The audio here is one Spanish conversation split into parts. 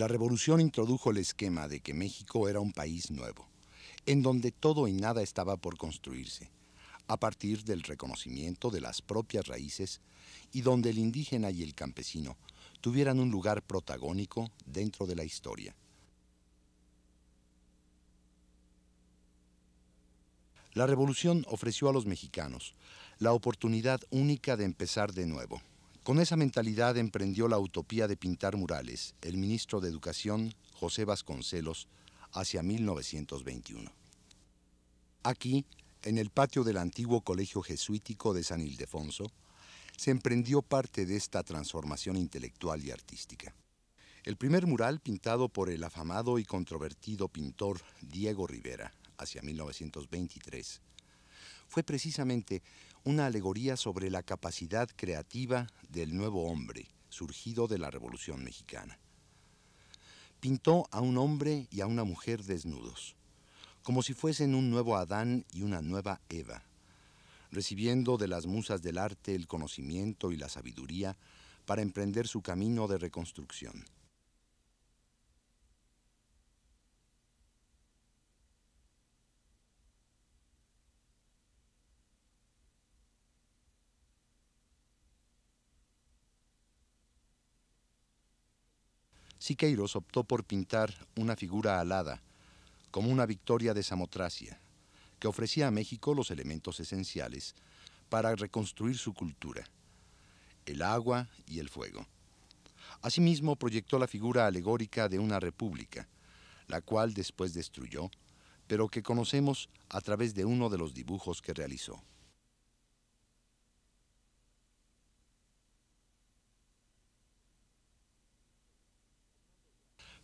La revolución introdujo el esquema de que México era un país nuevo, en donde todo y nada estaba por construirse, a partir del reconocimiento de las propias raíces y donde el indígena y el campesino tuvieran un lugar protagónico dentro de la historia. La revolución ofreció a los mexicanos la oportunidad única de empezar de nuevo con esa mentalidad emprendió la utopía de pintar murales el ministro de Educación José Vasconcelos hacia 1921. Aquí, en el patio del antiguo Colegio Jesuítico de San Ildefonso, se emprendió parte de esta transformación intelectual y artística. El primer mural pintado por el afamado y controvertido pintor Diego Rivera hacia 1923 fue precisamente una alegoría sobre la capacidad creativa del nuevo hombre, surgido de la Revolución Mexicana. Pintó a un hombre y a una mujer desnudos, como si fuesen un nuevo Adán y una nueva Eva, recibiendo de las musas del arte el conocimiento y la sabiduría para emprender su camino de reconstrucción. Siqueiros optó por pintar una figura alada, como una victoria de Samotracia, que ofrecía a México los elementos esenciales para reconstruir su cultura, el agua y el fuego. Asimismo, proyectó la figura alegórica de una república, la cual después destruyó, pero que conocemos a través de uno de los dibujos que realizó.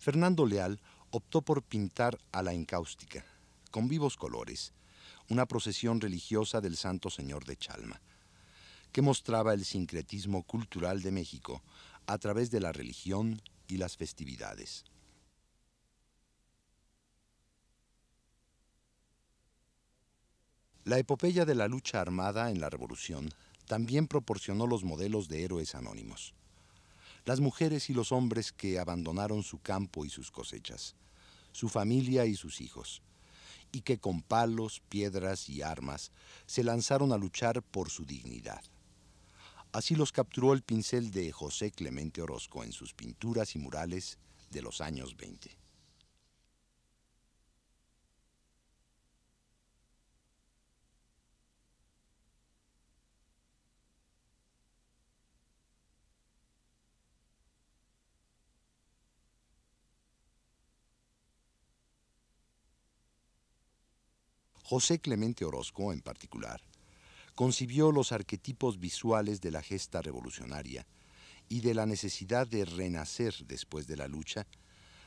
Fernando Leal optó por pintar a la encáustica, con vivos colores, una procesión religiosa del Santo Señor de Chalma, que mostraba el sincretismo cultural de México a través de la religión y las festividades. La epopeya de la lucha armada en la Revolución también proporcionó los modelos de héroes anónimos las mujeres y los hombres que abandonaron su campo y sus cosechas, su familia y sus hijos, y que con palos, piedras y armas se lanzaron a luchar por su dignidad. Así los capturó el pincel de José Clemente Orozco en sus pinturas y murales de los años 20. José Clemente Orozco, en particular, concibió los arquetipos visuales de la gesta revolucionaria y de la necesidad de renacer después de la lucha,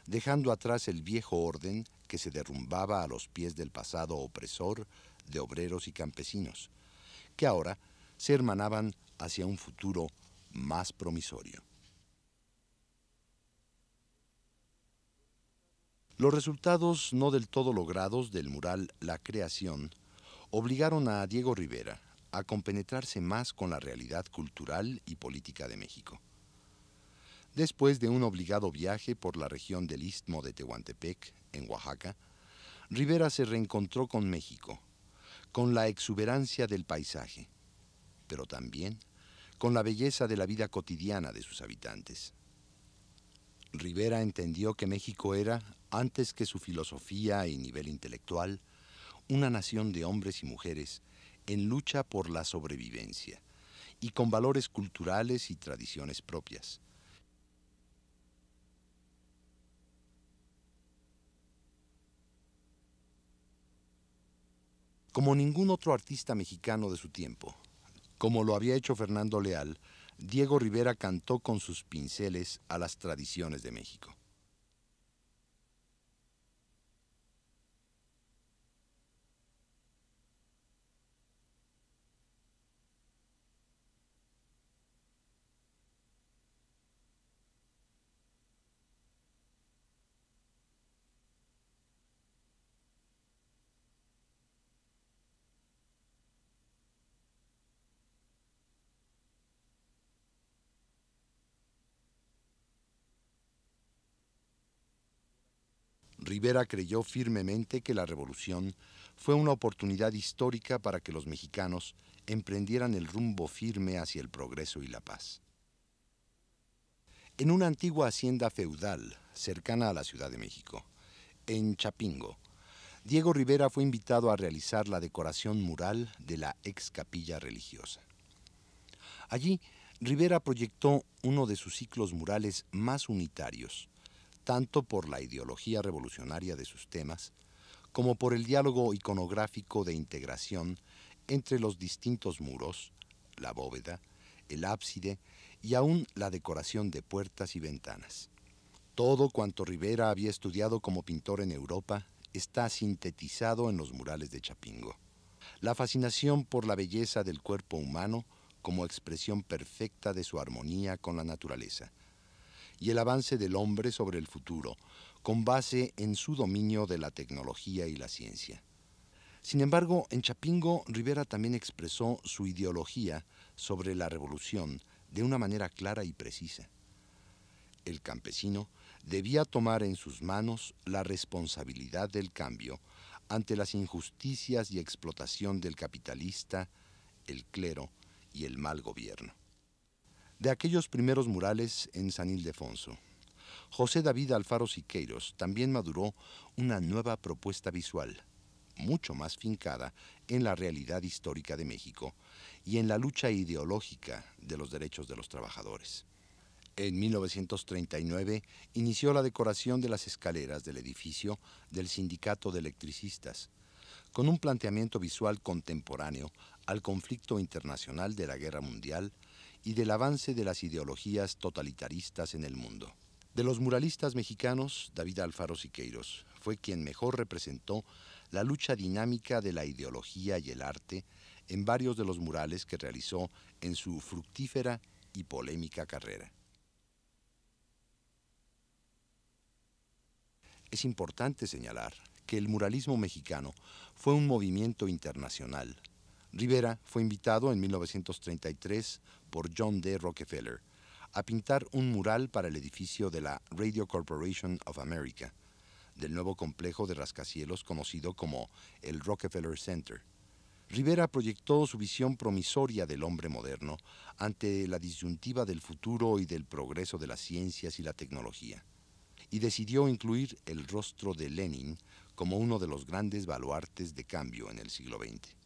dejando atrás el viejo orden que se derrumbaba a los pies del pasado opresor de obreros y campesinos, que ahora se hermanaban hacia un futuro más promisorio. Los resultados no del todo logrados del mural La Creación obligaron a Diego Rivera a compenetrarse más con la realidad cultural y política de México. Después de un obligado viaje por la región del istmo de Tehuantepec, en Oaxaca, Rivera se reencontró con México, con la exuberancia del paisaje, pero también con la belleza de la vida cotidiana de sus habitantes. Rivera entendió que México era, antes que su filosofía y nivel intelectual, una nación de hombres y mujeres en lucha por la sobrevivencia y con valores culturales y tradiciones propias. Como ningún otro artista mexicano de su tiempo, como lo había hecho Fernando Leal, Diego Rivera cantó con sus pinceles a las tradiciones de México. Rivera creyó firmemente que la revolución fue una oportunidad histórica para que los mexicanos emprendieran el rumbo firme hacia el progreso y la paz. En una antigua hacienda feudal cercana a la Ciudad de México, en Chapingo, Diego Rivera fue invitado a realizar la decoración mural de la ex capilla religiosa. Allí, Rivera proyectó uno de sus ciclos murales más unitarios, tanto por la ideología revolucionaria de sus temas, como por el diálogo iconográfico de integración entre los distintos muros, la bóveda, el ábside y aún la decoración de puertas y ventanas. Todo cuanto Rivera había estudiado como pintor en Europa está sintetizado en los murales de Chapingo. La fascinación por la belleza del cuerpo humano como expresión perfecta de su armonía con la naturaleza y el avance del hombre sobre el futuro, con base en su dominio de la tecnología y la ciencia. Sin embargo, en Chapingo, Rivera también expresó su ideología sobre la revolución de una manera clara y precisa. El campesino debía tomar en sus manos la responsabilidad del cambio ante las injusticias y explotación del capitalista, el clero y el mal gobierno de aquellos primeros murales en San Ildefonso. José David Alfaro Siqueiros también maduró una nueva propuesta visual, mucho más fincada en la realidad histórica de México y en la lucha ideológica de los derechos de los trabajadores. En 1939 inició la decoración de las escaleras del edificio del Sindicato de Electricistas, con un planteamiento visual contemporáneo al conflicto internacional de la Guerra Mundial y del avance de las ideologías totalitaristas en el mundo. De los muralistas mexicanos, David Alfaro Siqueiros fue quien mejor representó la lucha dinámica de la ideología y el arte en varios de los murales que realizó en su fructífera y polémica carrera. Es importante señalar que el muralismo mexicano fue un movimiento internacional Rivera fue invitado en 1933 por John D. Rockefeller a pintar un mural para el edificio de la Radio Corporation of America, del nuevo complejo de rascacielos conocido como el Rockefeller Center. Rivera proyectó su visión promisoria del hombre moderno ante la disyuntiva del futuro y del progreso de las ciencias y la tecnología, y decidió incluir el rostro de Lenin como uno de los grandes baluartes de cambio en el siglo XX.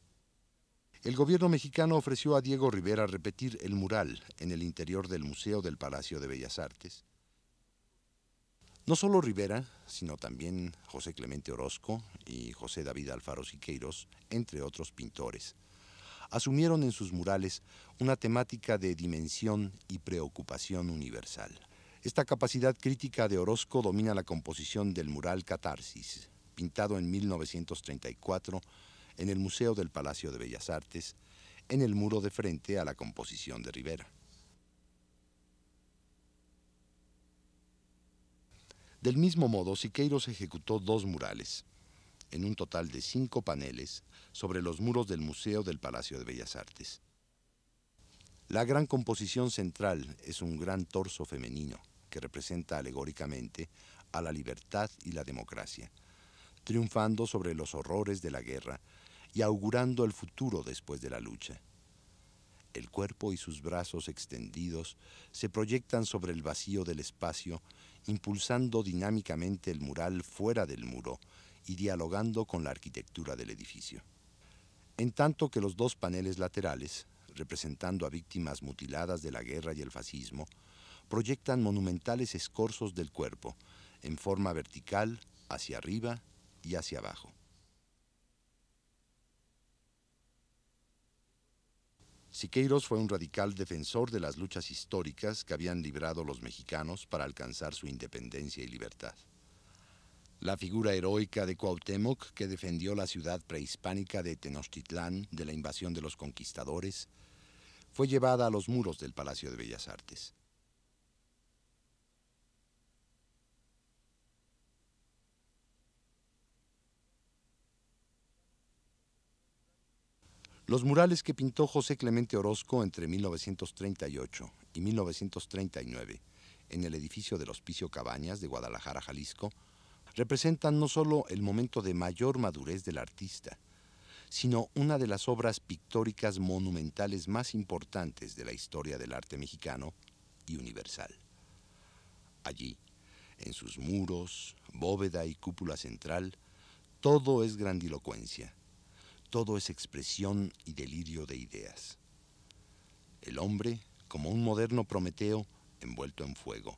El gobierno mexicano ofreció a Diego Rivera repetir el mural en el interior del Museo del Palacio de Bellas Artes. No solo Rivera, sino también José Clemente Orozco y José David Alfaro Siqueiros, entre otros pintores, asumieron en sus murales una temática de dimensión y preocupación universal. Esta capacidad crítica de Orozco domina la composición del mural Catarsis, pintado en 1934 en el Museo del Palacio de Bellas Artes, en el muro de frente a la composición de Rivera. Del mismo modo, Siqueiros ejecutó dos murales, en un total de cinco paneles, sobre los muros del Museo del Palacio de Bellas Artes. La gran composición central es un gran torso femenino que representa alegóricamente a la libertad y la democracia, triunfando sobre los horrores de la guerra y augurando el futuro después de la lucha. El cuerpo y sus brazos extendidos se proyectan sobre el vacío del espacio, impulsando dinámicamente el mural fuera del muro y dialogando con la arquitectura del edificio. En tanto que los dos paneles laterales, representando a víctimas mutiladas de la guerra y el fascismo, proyectan monumentales escorzos del cuerpo, en forma vertical, hacia arriba y hacia abajo. Siqueiros fue un radical defensor de las luchas históricas que habían librado los mexicanos para alcanzar su independencia y libertad. La figura heroica de Cuauhtémoc, que defendió la ciudad prehispánica de Tenochtitlán de la invasión de los conquistadores, fue llevada a los muros del Palacio de Bellas Artes. Los murales que pintó José Clemente Orozco entre 1938 y 1939 en el edificio del Hospicio Cabañas de Guadalajara, Jalisco, representan no solo el momento de mayor madurez del artista, sino una de las obras pictóricas monumentales más importantes de la historia del arte mexicano y universal. Allí, en sus muros, bóveda y cúpula central, todo es grandilocuencia todo es expresión y delirio de ideas. El hombre, como un moderno Prometeo envuelto en fuego,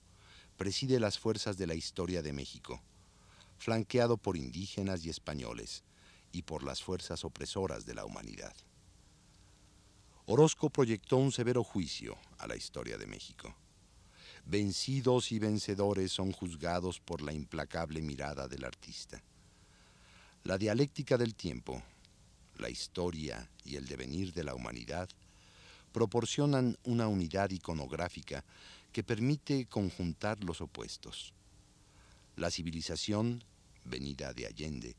preside las fuerzas de la historia de México, flanqueado por indígenas y españoles y por las fuerzas opresoras de la humanidad. Orozco proyectó un severo juicio a la historia de México. Vencidos y vencedores son juzgados por la implacable mirada del artista. La dialéctica del tiempo la historia y el devenir de la humanidad, proporcionan una unidad iconográfica que permite conjuntar los opuestos. La civilización, venida de Allende,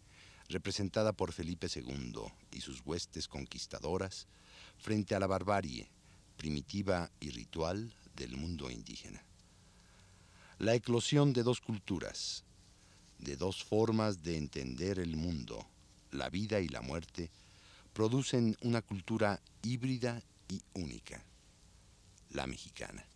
representada por Felipe II y sus huestes conquistadoras, frente a la barbarie, primitiva y ritual del mundo indígena. La eclosión de dos culturas, de dos formas de entender el mundo, la vida y la muerte, producen una cultura híbrida y única, la mexicana.